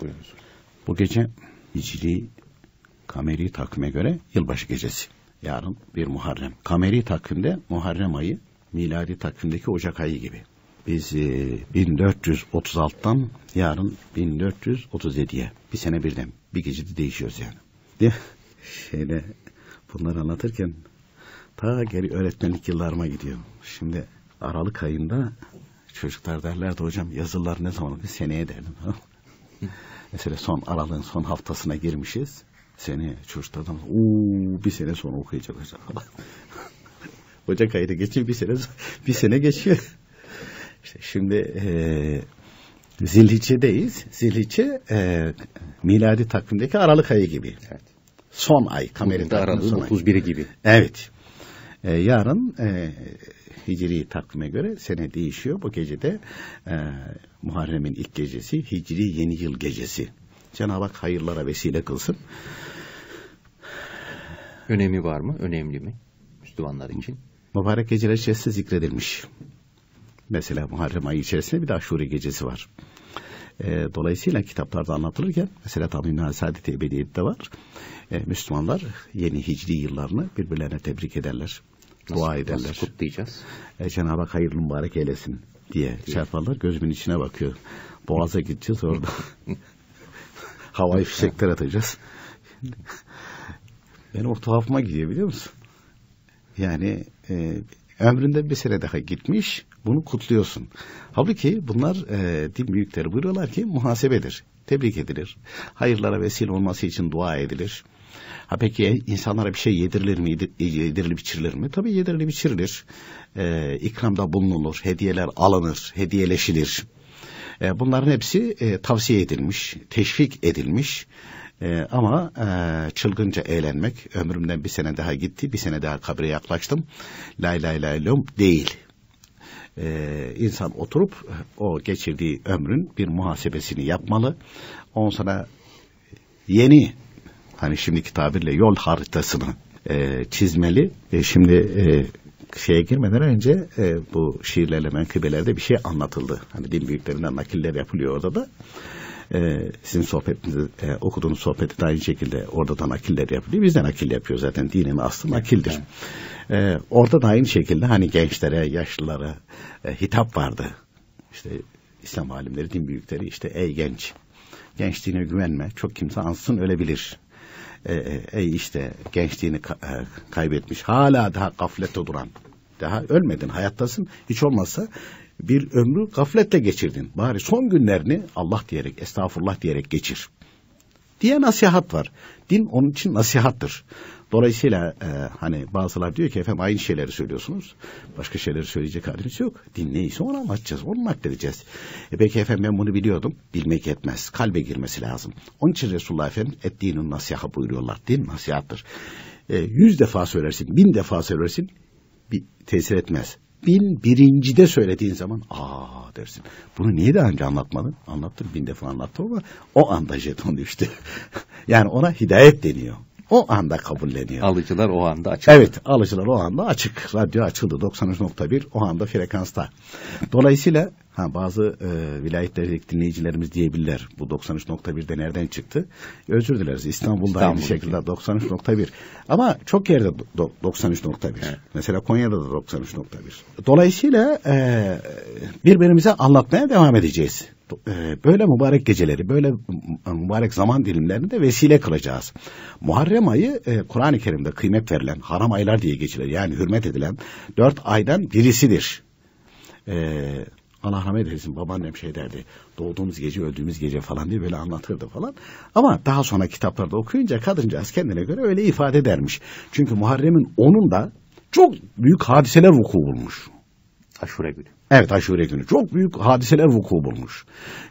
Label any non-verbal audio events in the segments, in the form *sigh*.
Buyurunuz. Bu gece Hicri kameri takvime göre yılbaşı gecesi. Yarın bir Muharrem. Kameri takvimde Muharrem ayı miladi takvimdeki Ocak ayı gibi. Biz e, 1436'dan yarın 1437'ye bir sene birden bir gecede değişiyoruz yani. Diye şeyle bunları anlatırken ta geri öğretmenlik yıllarıma gidiyor. Şimdi Aralık ayında çocuklar derlerdi hocam yazılar ne zaman bir seneye derdim. *laughs* Mesela son aralığın son haftasına girmişiz. Seni çocuklardan uuu bir sene sonra okuyacak *laughs* hocam. Ocak ayı da geçiyor bir sene bir sene geçiyor. *laughs* İşte şimdi e, Zilhicce'deyiz. Zilhicce e, miladi takvimdeki Aralık ayı gibi. Evet. Son ay. Kamerada Aralık 9 biri gibi. Evet. E, yarın e, Hicri takvime göre sene değişiyor. Bu gecede e, Muharrem'in ilk gecesi Hicri Yeni Yıl gecesi. Cenab-ı Hak hayırlara vesile kılsın. Önemi var mı? Önemli mi? Müslümanlar için. Mübarek geceler içerisinde zikredilmiş. Mesela Muharrem ayı içerisinde bir de Aşure gecesi var. E, dolayısıyla kitaplarda anlatılırken mesela Tamim-i Saadet-i Ebediyet'te var. E, Müslümanlar yeni hicri yıllarını birbirlerine tebrik ederler dua nasıl, ederler. Nasıl kutlayacağız? E, Cenab-ı Hak hayırlı mübarek eylesin diye evet. çarparlar. Gözümün içine bakıyor. Boğaz'a gideceğiz orada. *laughs* Havai fişekler atacağız. ben o tuhafıma gidiyor biliyor musun? Yani e, ömründe bir sene daha gitmiş bunu kutluyorsun. Halbuki bunlar e, din büyükleri buyuruyorlar ki muhasebedir. Tebrik edilir. Hayırlara vesile olması için dua edilir. Ha peki e, insanlara bir şey yedirilir mi? E, yedirilip içirilir mi? Tabii yedirilip içirilir. E, ikramda bulunulur, hediyeler alınır, hediyeleşilir. E, bunların hepsi e, tavsiye edilmiş, teşvik edilmiş. Ee, ama e, çılgınca eğlenmek ömrümden bir sene daha gitti bir sene daha kabre yaklaştım lay lay lay lom değil ee, insan oturup e, o geçirdiği ömrün bir muhasebesini yapmalı. Ondan sonra yeni hani şimdiki tabirle yol haritasını e, çizmeli. E, şimdi e, şeye girmeden önce e, bu şiirlerle menkıbelerde bir şey anlatıldı. Hani din büyüklerinden nakiller yapılıyor orada da. E, sizin sohbetinizi, e, okuduğunuz sohbeti de aynı şekilde orada da nakiller yapılıyor. Biz de nakil yapıyoruz zaten. dinin aslı nakildir. E, orada da aynı şekilde hani gençlere, yaşlılara e, hitap vardı. İşte İslam alimleri, din büyükleri işte ey genç, gençliğine güvenme, çok kimse ansın ölebilir e, e, ey işte gençliğini e, kaybetmiş hala daha gaflette duran daha ölmedin hayattasın hiç olmazsa bir ömrü gaflette geçirdin bari son günlerini Allah diyerek estağfurullah diyerek geçir diye nasihat var din onun için nasihattır Dolayısıyla e, hani bazılar diyor ki efendim aynı şeyleri söylüyorsunuz. Başka şeyleri söyleyecek haliniz yok. Din neyse onu anlatacağız, onu nakledeceğiz. E peki efendim ben bunu biliyordum. Bilmek yetmez. Kalbe girmesi lazım. Onun için Resulullah Efendimiz ettiğinin dinin nasiha buyuruyorlar. Din nasihattır. E, yüz defa söylersin, bin defa söylersin bir tesir etmez. Bin birincide söylediğin zaman aa dersin. Bunu niye daha önce anlatmadın? Anlattım bin defa anlattım ama o anda jeton düştü. *laughs* yani ona hidayet deniyor o anda kabulleniyor. Alıcılar o anda açık. Evet alıcılar o anda açık. Radyo açıldı 93.1 o anda frekansta. Dolayısıyla ha, bazı e, vilayetlerdeki dinleyicilerimiz diyebilirler. Bu 93.1'de nereden çıktı? Özür dileriz İstanbul'da İstanbul aynı şekilde 93.1. Ama çok yerde 93.1. Evet. Mesela Konya'da da 93.1. Dolayısıyla e, birbirimize anlatmaya devam edeceğiz. E, böyle mübarek geceleri, böyle mübarek zaman dilimlerini de vesile kılacağız. Muharrem ayı e, Kur'an-ı Kerim'de kıymet verilen haram aylar diye geçilir. Yani hürmet edilen dört aydan birisidir. E, Allah rahmet eylesin babaannem şey derdi doğduğumuz gece öldüğümüz gece falan diye böyle anlatırdı falan. Ama daha sonra kitaplarda okuyunca kadıncağız kendine göre öyle ifade edermiş. Çünkü Muharrem'in onun da çok büyük hadiseler vuku bulmuş. Aşure günü. Evet aşure günü. Çok büyük hadiseler vuku bulmuş.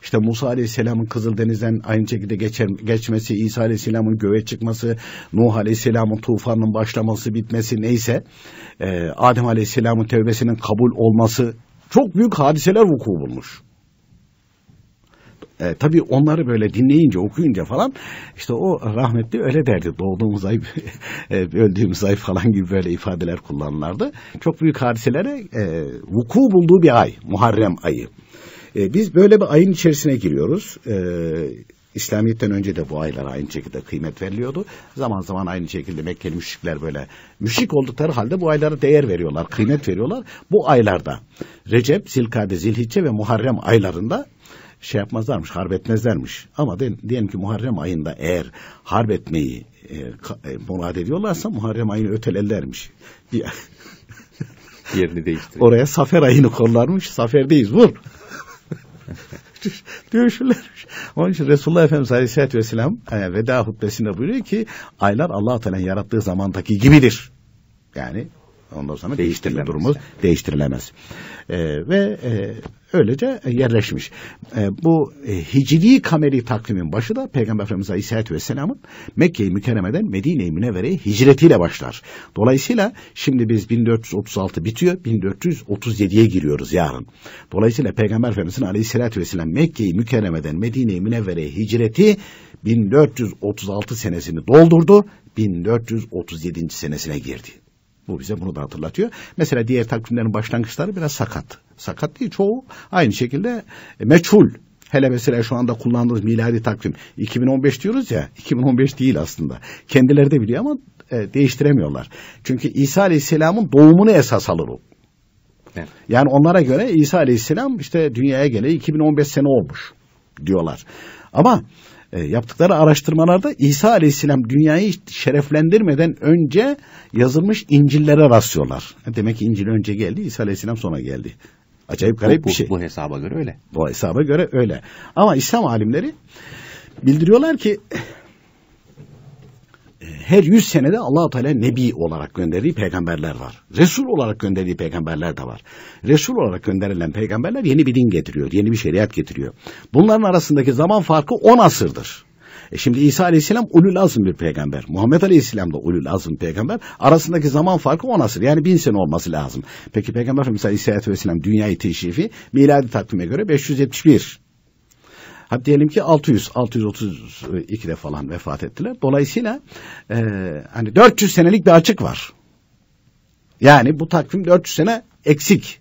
İşte Musa Aleyhisselam'ın Kızıldeniz'den aynı şekilde geçer, geçmesi, İsa Aleyhisselam'ın göğe çıkması, Nuh Aleyhisselam'ın tufanın başlaması, bitmesi neyse, e, Adem Aleyhisselam'ın tevbesinin kabul olması çok büyük hadiseler vuku bulmuş. E, tabii onları böyle dinleyince, okuyunca falan işte o rahmetli öyle derdi. Doğduğumuz ay, *laughs* e, öldüğümüz ay falan gibi böyle ifadeler kullanırlardı. Çok büyük hadiselere e, vuku bulduğu bir ay, Muharrem ayı. E, biz böyle bir ayın içerisine giriyoruz. E, İslamiyet'ten önce de bu aylar aynı şekilde kıymet veriliyordu. Zaman zaman aynı şekilde Mekkeli müşrikler böyle müşrik oldukları halde bu aylara değer veriyorlar, kıymet veriyorlar. Bu aylarda Recep, Zilkade, Zilhicce ve Muharrem aylarında şey yapmazlarmış, harp etmezlermiş. Ama de, diyelim ki Muharrem ayında eğer harp etmeyi e, murat ediyorlarsa Muharrem ayını ötelellermiş, *laughs* Yerini değiştirir. Oraya Safer ayını kollarmış. Saferdeyiz vur. *laughs* dövüşürlermiş. Onun için Resulullah Efendimiz Aleyhisselatü Vesselam e, veda hutbesinde buyuruyor ki aylar Allah-u Teala'nın yarattığı zamandaki gibidir. Yani Ondan sonra değiştirilemez. durumumuz değiştirilemez. E, ve e, öylece yerleşmiş. E, bu e, Hicri kameri takvimin başı da Peygamber Efendimiz Aleyhisselatü Vesselam'ın Mekke-i Mükerreme'den Medine-i Münevvere'ye hicretiyle başlar. Dolayısıyla şimdi biz 1436 bitiyor, 1437'ye giriyoruz yarın. Dolayısıyla Peygamber Efendimiz'in Aleyhisselatü Vesselam Mekke-i Mükerreme'den Medine-i Münevvere'ye hicreti 1436 senesini doldurdu, 1437. senesine girdi. Bu bize bunu da hatırlatıyor. Mesela diğer takvimlerin başlangıçları biraz sakat. Sakat değil çoğu aynı şekilde e, meçhul. Hele mesela şu anda kullandığımız miladi takvim 2015 diyoruz ya 2015 değil aslında. Kendileri de biliyor ama e, değiştiremiyorlar. Çünkü İsa Aleyhisselam'ın doğumunu esas alır o. Evet. Yani onlara göre İsa Aleyhisselam işte dünyaya gele 2015 sene olmuş diyorlar. Ama e, yaptıkları araştırmalarda İsa Aleyhisselam dünyayı şereflendirmeden önce yazılmış İncil'lere rastlıyorlar. E, demek ki İncil önce geldi, İsa Aleyhisselam sonra geldi. Acayip garip bir şey. Bu hesaba göre öyle. Bu hesaba göre öyle. Ama İslam alimleri bildiriyorlar ki her 100 senede allah Teala Nebi olarak gönderdiği peygamberler var. Resul olarak gönderdiği peygamberler de var. Resul olarak gönderilen peygamberler yeni bir din getiriyor, yeni bir şeriat getiriyor. Bunların arasındaki zaman farkı 10 asırdır. E şimdi İsa Aleyhisselam ulul azm bir peygamber. Muhammed Aleyhisselam da ulul azm peygamber. Arasındaki zaman farkı 10 asır. Yani 1000 sene olması lazım. Peki Peygamber Efendimiz İsa Aleyhisselam dünyayı teşrifi miladi takvime göre 571. Hadi diyelim ki 600, 632'de falan vefat ettiler. Dolayısıyla e, hani 400 senelik bir açık var. Yani bu takvim 400 sene eksik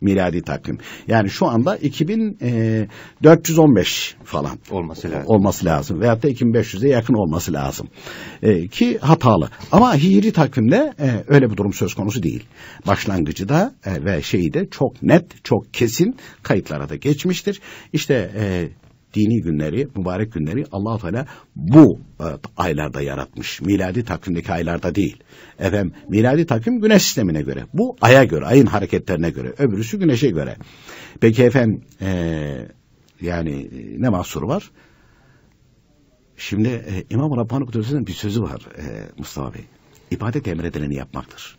miladi takvim. Yani şu anda 2415 e, falan olması lazım. Olması lazım veyahut da 2500'e yakın olması lazım. E, ki hatalı. Ama Hicri takvimde e, öyle bir durum söz konusu değil. Başlangıcı da e, ve şeyi de çok net, çok kesin kayıtlara da geçmiştir. İşte e, dini günleri, mübarek günleri allah Teala bu e, aylarda yaratmış. Miladi takvimdeki aylarda değil. Efendim miladi takvim güneş sistemine göre. Bu aya göre, ayın hareketlerine göre. Öbürüsü güneşe göre. Peki efendim e, yani e, ne mahsuru var? Şimdi e, İmam Rabbani Kudüs'ün bir sözü var e, Mustafa Bey. İbadet emredileni yapmaktır.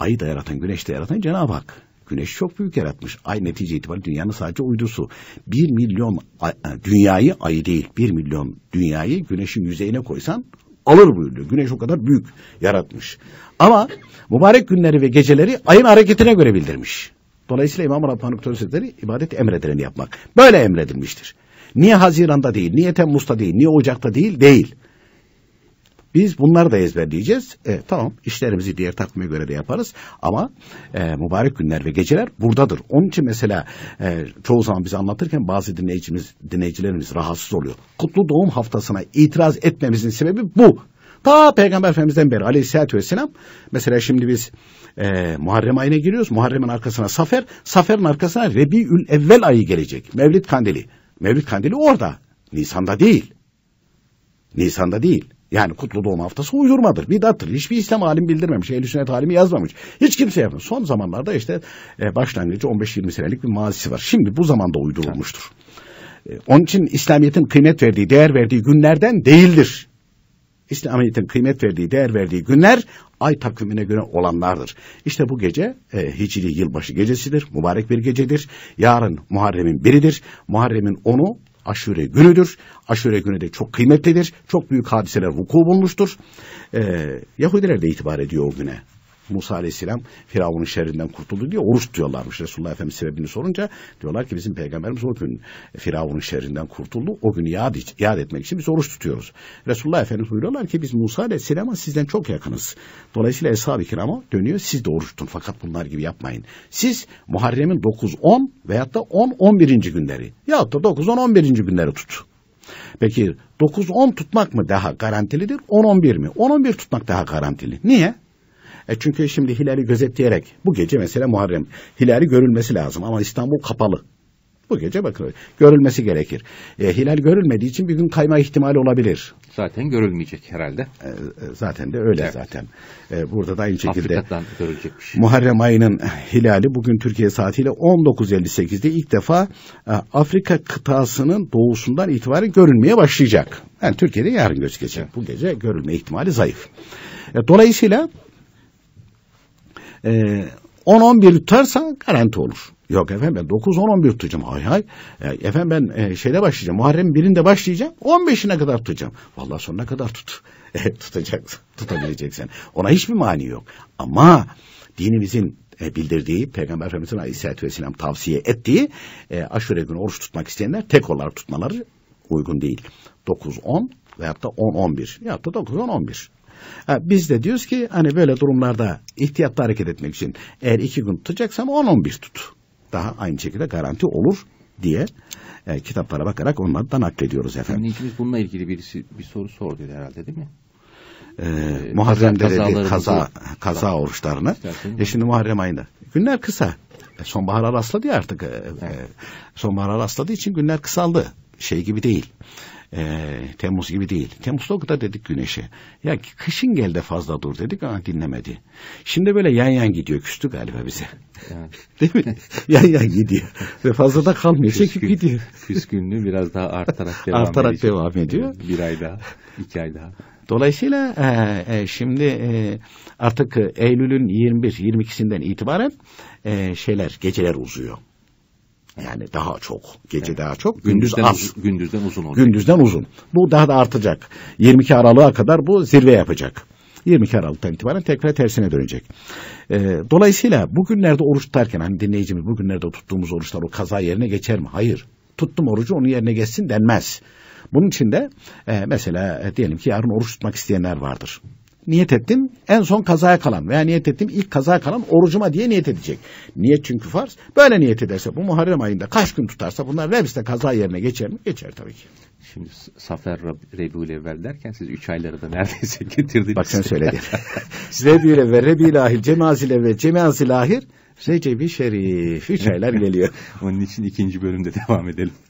Ayı da yaratan, güneş de yaratan Cenab-ı Hak. Güneş çok büyük yaratmış. Ay netice itibariyle dünyanın sadece uydusu. Bir milyon e, dünyayı ayı değil bir milyon dünyayı güneşin yüzeyine koysan alır buyuruyor. Güneş o kadar büyük yaratmış. Ama mübarek günleri ve geceleri ayın hareketine göre bildirmiş. Dolayısıyla İmam-ı Rabbani Hazretleri ibadet emredileni yapmak. Böyle emredilmiştir. Niye Haziran'da değil, niye Temmuz'da değil, niye Ocak'ta değil? Değil. Biz bunları da ezberleyeceğiz. E, tamam işlerimizi diğer takvime göre de yaparız ama e, mübarek günler ve geceler buradadır. Onun için mesela e, çoğu zaman bize anlatırken bazı dinleyicimiz, dinleyicilerimiz rahatsız oluyor. Kutlu doğum haftasına itiraz etmemizin sebebi bu. Ta Peygamber Efendimiz'den beri aleyhissalatü vesselam mesela şimdi biz e, Muharrem ayına giriyoruz. Muharrem'in arkasına Safer, Safer'in arkasına Rebiül Evvel ayı gelecek. Mevlid Kandili. Mevlid Kandili orada. Nisan'da değil. Nisan'da değil. Yani kutlu doğum haftası uydurmadır, bidattır. Hiçbir İslam alim bildirmemiş, ehl sünnet alimi yazmamış. Hiç kimse yapmamış. Son zamanlarda işte e, başlangıcı 15-20 senelik bir mazisi var. Şimdi bu zamanda uydurulmuştur. E, onun için İslamiyet'in kıymet verdiği, değer verdiği günlerden değildir. İslamiyet'in kıymet verdiği, değer verdiği günler ay takvimine göre olanlardır. İşte bu gece e, Hicri yılbaşı gecesidir, mübarek bir gecedir. Yarın Muharrem'in biridir. Muharrem'in onu aşure günüdür. Aşure günü de çok kıymetlidir. Çok büyük hadiseler vuku bulmuştur. Ee, Yahudiler de itibar ediyor o güne. Musa Aleyhisselam Firavun'un şerrinden kurtuldu diye oruç diyorlarmış. Resulullah Efendimiz sebebini sorunca diyorlar ki bizim peygamberimiz o gün Firavun'un şerrinden kurtuldu. O günü yad, yad etmek için biz oruç tutuyoruz. Resulullah Efendimiz buyuruyorlar ki biz Musa Aleyhisselam'a sizden çok yakınız. Dolayısıyla Eshab-ı Kiram'a dönüyor siz de oruç tutun fakat bunlar gibi yapmayın. Siz Muharrem'in 9, 10 veyahut da 10, 11. günleri yahut da 9, 10, 11. günleri tut. Peki 9-10 tutmak mı daha garantilidir? 10-11 mi? 10-11 tutmak daha garantili. Niye? E çünkü şimdi hilali gözetleyerek bu gece mesela Muharrem hilali görülmesi lazım ama İstanbul kapalı. Bu gece bakın görülmesi gerekir. E, hilal görülmediği için bir gün kayma ihtimali olabilir. Zaten görülmeyecek herhalde. E, e zaten de öyle evet. zaten. E, burada da aynı şekilde görülecekmiş. Muharrem ayının e, hilali bugün Türkiye saatiyle 19.58'de ilk defa e, Afrika kıtasının doğusundan itibaren görülmeye başlayacak. Yani Türkiye'de yarın gözükecek. Evet. Bu gece görülme ihtimali zayıf. E, dolayısıyla e, ee, 10-11 tutarsa garanti olur. Yok efendim ben 9-10-11 tutacağım. Hay hay. E, efendim ben e, şeyde başlayacağım. Muharrem birinde başlayacağım. 15'ine kadar tutacağım. Vallahi sonuna kadar tut. *laughs* E, tutacaksın. Tutabileceksin. Ona hiçbir mani yok. Ama dinimizin e, bildirdiği, Peygamber Efendimiz'in aleyhissalatü vesselam tavsiye ettiği e, aşure günü oruç tutmak isteyenler tek olarak tutmaları uygun değil. 9-10 veyahut da 10-11 ya da 9-10-11 Ha, biz de diyoruz ki hani böyle durumlarda ihtiyatlı hareket etmek için eğer iki gün tutacaksan 10-11 tut. Daha aynı şekilde garanti olur diye e, kitaplara bakarak onlardan naklediyoruz efendim. Dinleyicimiz bununla ilgili birisi bir soru sordu herhalde değil mi? E, ee, Muharrem'de kaza, dedi kaza, kaza oruçlarını. E şimdi Muharrem ayında. Günler kısa. E, Sonbahara rastladı ya artık. E, evet. Sonbahara rastladığı için günler kısaldı. Şey gibi değil. E, Temmuz gibi değil. Temmuz'da o kadar dedik güneşe. Ya kışın gel de fazla dur dedik ama dinlemedi. Şimdi böyle yan yan gidiyor. Küstü galiba bize. Yani. *laughs* değil mi? yan yan gidiyor. Ve fazla da kalmıyor. Küskün, çekip gidiyor. Küskünlüğü biraz daha artarak devam artarak devam ediyor. Bir ay daha, iki ay daha. Dolayısıyla e, e, şimdi e, artık Eylül'ün 21-22'sinden itibaren e, şeyler geceler uzuyor. Yani daha çok, gece evet. daha çok, gündüz gündüzden az. Uzun, gündüzden uzun olacak. Gündüzden uzun. Bu daha da artacak. 22 Aralık'a kadar bu zirve yapacak. 22 Aralık'tan itibaren tekrar tersine dönecek. E, dolayısıyla bugünlerde oruç tutarken hani dinleyicimiz bugünlerde tuttuğumuz oruçlar o kaza yerine geçer mi? Hayır. Tuttum orucu onun yerine geçsin denmez. Bunun için de e, mesela e, diyelim ki yarın oruç tutmak isteyenler vardır niyet ettim. En son kazaya kalan veya niyet ettim ilk kazaya kalan orucuma diye niyet edecek. Niyet çünkü farz. Böyle niyet ederse bu Muharrem ayında kaç gün tutarsa bunlar hepsi de kaza yerine geçer mi? Geçer tabii ki. Şimdi Safer rebiyle Evvel derken siz üç ayları da neredeyse *laughs* getirdiniz. Bak sen söyledin. *laughs* *laughs* rebiyle Evvel, Rebiül Ahir, Cemazil Evvel, Cemazil Ahir, Recep-i Şerif. Üç aylar geliyor. Onun için ikinci bölümde devam edelim.